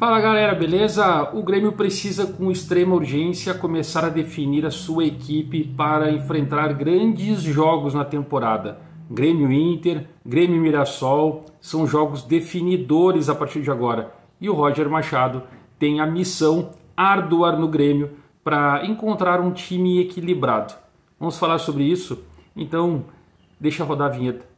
Fala galera, beleza? O Grêmio precisa com extrema urgência começar a definir a sua equipe para enfrentar grandes jogos na temporada. Grêmio Inter, Grêmio Mirassol são jogos definidores a partir de agora. E o Roger Machado tem a missão árdua no Grêmio para encontrar um time equilibrado. Vamos falar sobre isso? Então, deixa rodar a vinheta.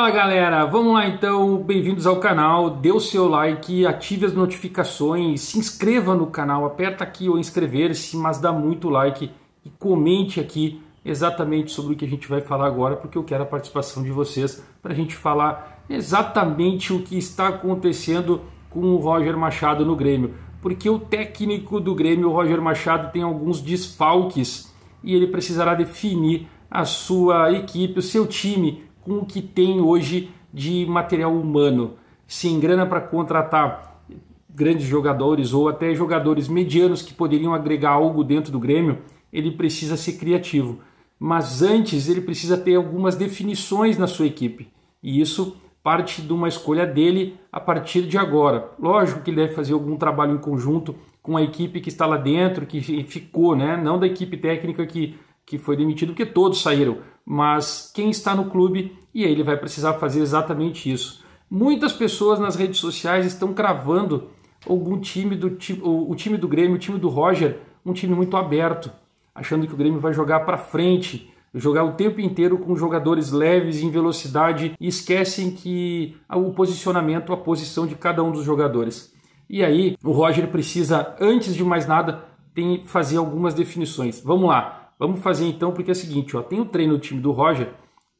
Fala galera, vamos lá então, bem-vindos ao canal, dê o seu like, ative as notificações, se inscreva no canal, aperta aqui o inscrever-se, mas dá muito like e comente aqui exatamente sobre o que a gente vai falar agora, porque eu quero a participação de vocês para a gente falar exatamente o que está acontecendo com o Roger Machado no Grêmio, porque o técnico do Grêmio, o Roger Machado, tem alguns desfalques e ele precisará definir a sua equipe, o seu time com o que tem hoje de material humano. Se engrana para contratar grandes jogadores ou até jogadores medianos que poderiam agregar algo dentro do Grêmio, ele precisa ser criativo. Mas antes ele precisa ter algumas definições na sua equipe. E isso parte de uma escolha dele a partir de agora. Lógico que ele deve fazer algum trabalho em conjunto com a equipe que está lá dentro, que ficou, né? Não da equipe técnica que, que foi demitido, porque todos saíram mas quem está no clube e ele vai precisar fazer exatamente isso. Muitas pessoas nas redes sociais estão cravando algum time do o time do Grêmio, o time do Roger, um time muito aberto, achando que o Grêmio vai jogar para frente, jogar o tempo inteiro com jogadores leves em velocidade e esquecem que o posicionamento, a posição de cada um dos jogadores. E aí, o Roger precisa, antes de mais nada, tem fazer algumas definições. Vamos lá. Vamos fazer então, porque é o seguinte, ó, tem o treino do time do Roger,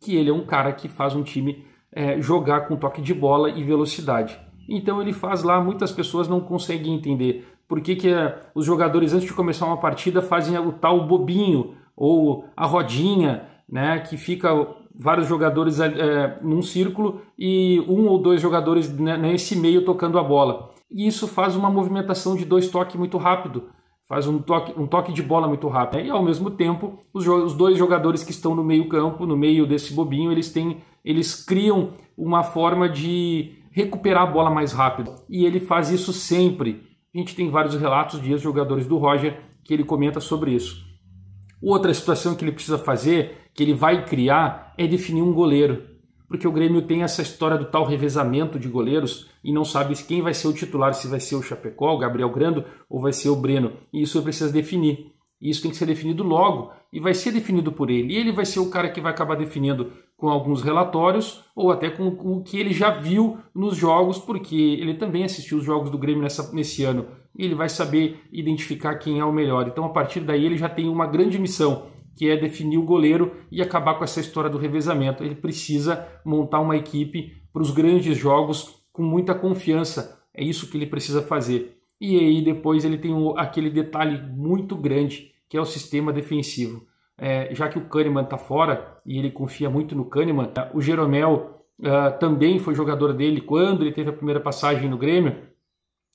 que ele é um cara que faz um time é, jogar com toque de bola e velocidade. Então ele faz lá, muitas pessoas não conseguem entender por que, que é, os jogadores, antes de começar uma partida, fazem o tal bobinho ou a rodinha, né, que fica vários jogadores é, num círculo e um ou dois jogadores né, nesse meio tocando a bola. E isso faz uma movimentação de dois toques muito rápido faz um toque, um toque de bola muito rápido. Né? E ao mesmo tempo, os, os, dois jogadores que estão no meio campo, no meio desse bobinho, eles têm, eles criam uma forma de recuperar a bola mais rápido. E ele faz isso sempre. A gente tem vários relatos de jogadores do Roger que ele comenta sobre isso. Outra situação que ele precisa fazer, que ele vai criar, é definir um goleiro porque o Grêmio tem essa história do tal revezamento de goleiros e não sabe quem vai ser o titular, se vai ser o Chapecó, o Gabriel Grando ou vai ser o Breno. E isso precisa definir. E isso tem que ser definido logo e vai ser definido por ele. E ele vai ser o cara que vai acabar definindo com alguns relatórios ou até com o que ele já viu nos jogos, porque ele também assistiu os jogos do Grêmio nessa, nesse ano. E ele vai saber identificar quem é o melhor. Então, a partir daí, ele já tem uma grande missão que é definir o goleiro e acabar com essa história do revezamento. Ele precisa montar uma equipe para os grandes jogos com muita confiança. É isso que ele precisa fazer. E aí depois ele tem aquele detalhe muito grande que é o sistema defensivo. É, já que o Kahneman está fora e ele confia muito no Kahneman, o Jeromel uh, também foi jogador dele quando ele teve a primeira passagem no Grêmio.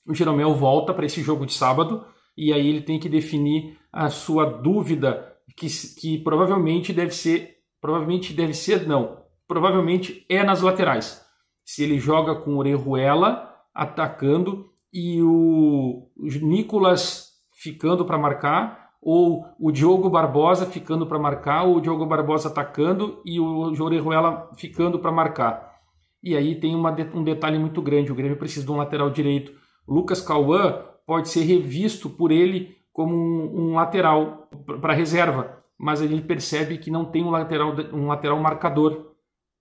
O Jeromel volta para esse jogo de sábado e aí ele tem que definir a sua dúvida que, que provavelmente deve ser, provavelmente deve ser não, provavelmente é nas laterais. Se ele joga com Orejuela atacando e o Nicolas ficando para marcar, ou o Diogo Barbosa ficando para marcar, ou o Diogo Barbosa atacando e o Orejuela ficando para marcar. E aí tem uma, um detalhe muito grande: o Grêmio precisa de um lateral direito. Lucas Cauã pode ser revisto por ele como um, um lateral para reserva, mas ele percebe que não tem um lateral, um lateral marcador.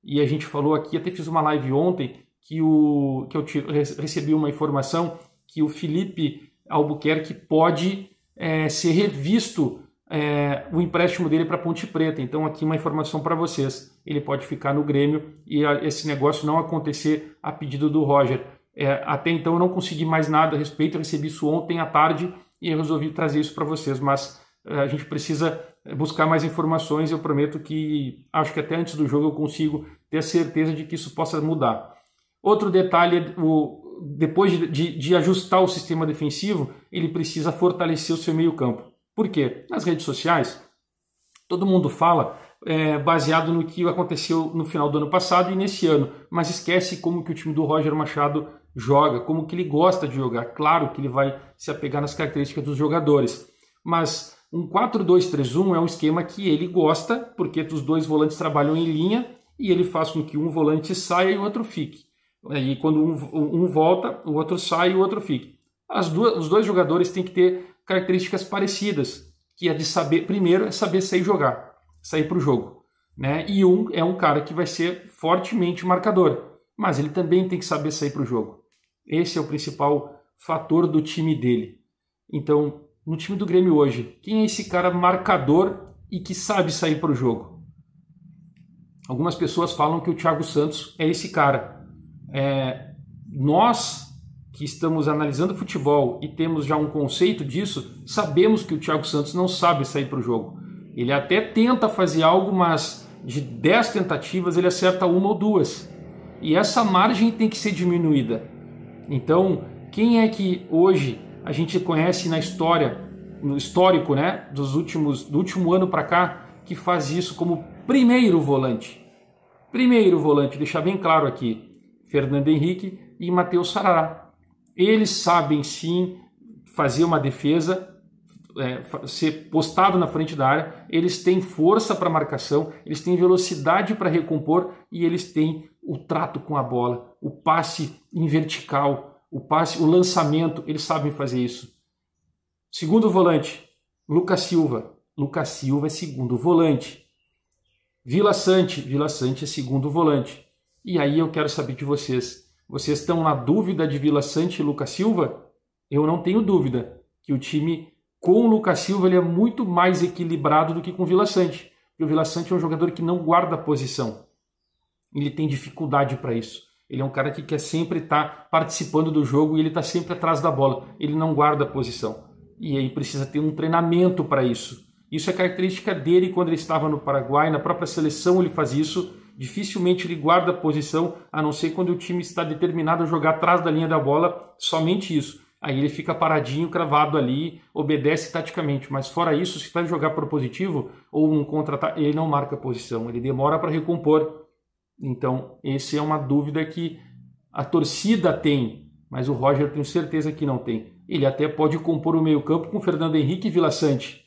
E a gente falou aqui, até fiz uma live ontem, que, o, que eu te, recebi uma informação que o Felipe Albuquerque pode é, ser revisto é, o empréstimo dele para Ponte Preta. Então, aqui uma informação para vocês: ele pode ficar no Grêmio e a, esse negócio não acontecer a pedido do Roger. É, até então, eu não consegui mais nada a respeito, eu recebi isso ontem à tarde e eu resolvi trazer isso para vocês, mas a gente precisa buscar mais informações. Eu prometo que acho que até antes do jogo eu consigo ter a certeza de que isso possa mudar. Outro detalhe é o depois de, de, de, ajustar o sistema defensivo, ele precisa fortalecer o seu meio-campo. Por quê? Nas redes sociais, todo mundo fala é, baseado no que aconteceu no final do ano passado e nesse ano, mas esquece como que o time do Roger Machado joga, como que ele gosta de jogar. Claro que ele vai se apegar nas características dos jogadores, mas um 4-2-3-1 é um esquema que ele gosta, porque os dois volantes trabalham em linha e ele faz com que um volante saia e o outro fique. Né, e quando um, um volta, o outro sai e o outro fique. Duas, os dois jogadores têm que ter características parecidas, que é de saber, primeiro, é saber sair jogar, sair para o jogo. Né? E um é um cara que vai ser fortemente marcador, mas ele também tem que saber sair para o jogo. Esse é o principal fator do time dele. Então, no time do Grêmio hoje? Quem é esse cara marcador e que sabe sair para o jogo? Algumas pessoas falam que o Thiago Santos é esse cara. É, nós que estamos analisando futebol e temos já um conceito disso, sabemos que o Thiago Santos não sabe sair para o jogo. Ele até tenta fazer algo, mas de 10 tentativas ele acerta uma ou duas. E essa margem tem que ser diminuída. Então, quem é que hoje a gente conhece na história, no histórico, né, dos últimos, do último ano para cá, que faz isso como primeiro volante. Primeiro volante, deixar bem claro aqui, Fernando Henrique e Matheus Sarará. Eles sabem sim fazer uma defesa é, ser postado na frente da área, eles têm força para marcação, eles têm velocidade para recompor e eles têm o trato com a bola, o passe em vertical, o passe, o lançamento, eles sabem fazer isso. Segundo volante, Lucas Silva. Lucas Silva é segundo volante. Vila Sante, Vila Sante é segundo volante. E aí eu quero saber de vocês. Vocês estão na dúvida de Vila Sante e Lucas Silva? Eu não tenho dúvida que o time com o Lucas Silva ele é muito mais equilibrado do que com o Vila Sante. E o Vila Sante é um jogador que não guarda posição. Ele tem dificuldade para isso. Ele é um cara que quer sempre estar tá participando do jogo e ele está sempre atrás da bola. Ele não guarda a posição. E aí precisa ter um treinamento para isso. Isso é característica dele quando ele estava no Paraguai, na própria seleção ele faz isso. Dificilmente ele guarda a posição, a não ser quando o time está determinado a jogar atrás da linha da bola, somente isso. Aí ele fica paradinho, cravado ali, obedece taticamente. Mas fora isso, se vai jogar propositivo ou um contra-ataque, ele não marca a posição, ele demora para recompor então, essa é uma dúvida que a torcida tem, mas o Roger tenho certeza que não tem. Ele até pode compor o meio-campo com Fernando Henrique e Vila Sante.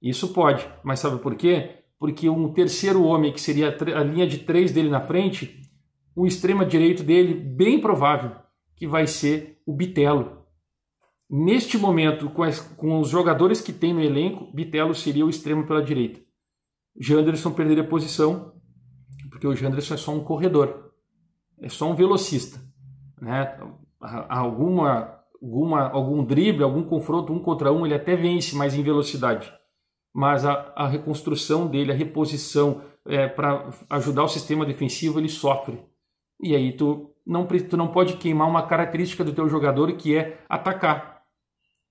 Isso pode, mas sabe por quê? Porque um terceiro homem, que seria a linha de três dele na frente, o extrema direito dele, bem provável, que vai ser o Bitelo. Neste momento, com, as, com os jogadores que tem no elenco, Bitelo seria o extremo pela direita. Janderson perderia posição, porque o Janderson é só um corredor, é só um velocista. Né? Alguma, alguma, algum drible, algum confronto um contra um, ele até vence, mas em velocidade. Mas a, a reconstrução dele, a reposição é, para ajudar o sistema defensivo, ele sofre. E aí tu não, tu não pode queimar uma característica do teu jogador que é atacar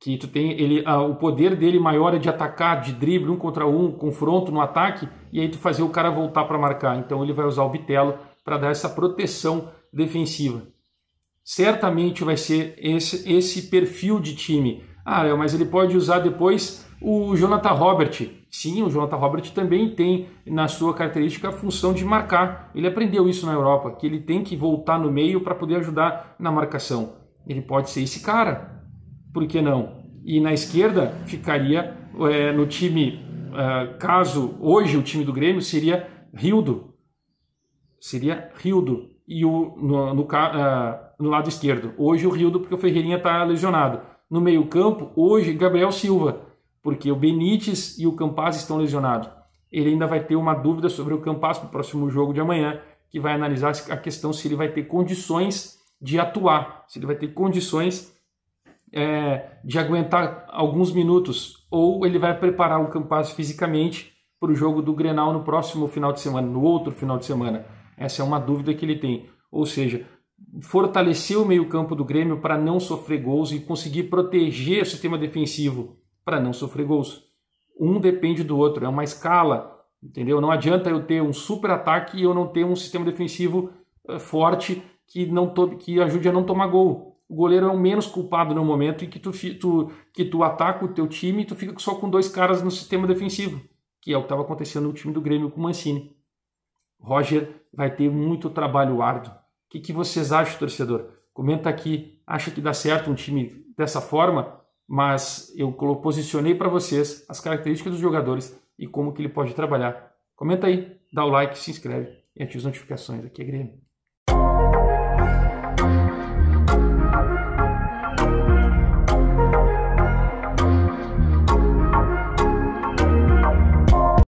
que tu tem ele, o poder dele maior é de atacar, de drible um contra um, confronto no ataque e aí tu fazer o cara voltar para marcar. Então ele vai usar o Bitelo para dar essa proteção defensiva. Certamente vai ser esse, esse perfil de time. Ah, Léo, mas ele pode usar depois o Jonathan Robert. Sim, o Jonathan Robert também tem na sua característica a função de marcar. Ele aprendeu isso na Europa, que ele tem que voltar no meio para poder ajudar na marcação. Ele pode ser esse cara. Por que não? e na esquerda ficaria é, no time, uh, caso hoje o time do Grêmio seria Rildo. Seria Rildo. E o, no, no, uh, no lado esquerdo. Hoje o Rildo, porque o Ferreirinha está lesionado. No meio-campo, hoje Gabriel Silva, porque o Benítez e o Campaz estão lesionados. Ele ainda vai ter uma dúvida sobre o Campaz para o próximo jogo de amanhã, que vai analisar a questão se ele vai ter condições de atuar, se ele vai ter condições é, de aguentar alguns minutos, ou ele vai preparar o Campas fisicamente para o jogo do Grenal no próximo final de semana, no outro final de semana. Essa é uma dúvida que ele tem. Ou seja, fortalecer o meio-campo do Grêmio para não sofrer gols e conseguir proteger o sistema defensivo para não sofrer gols. Um depende do outro, é uma escala, entendeu? Não adianta eu ter um super ataque e eu não ter um sistema defensivo eh, forte que não que ajude a não tomar gol o goleiro é o menos culpado no momento e que tu, tu, que tu ataca o teu time e tu fica só com dois caras no sistema defensivo, que é o que estava acontecendo no time do Grêmio com o Mancini. Roger vai ter muito trabalho árduo. O que, que vocês acham, torcedor? Comenta aqui. Acha que dá certo um time dessa forma? Mas eu posicionei para vocês as características dos jogadores e como que ele pode trabalhar. Comenta aí, dá o like, se inscreve e ativa as notificações. Aqui é Grêmio.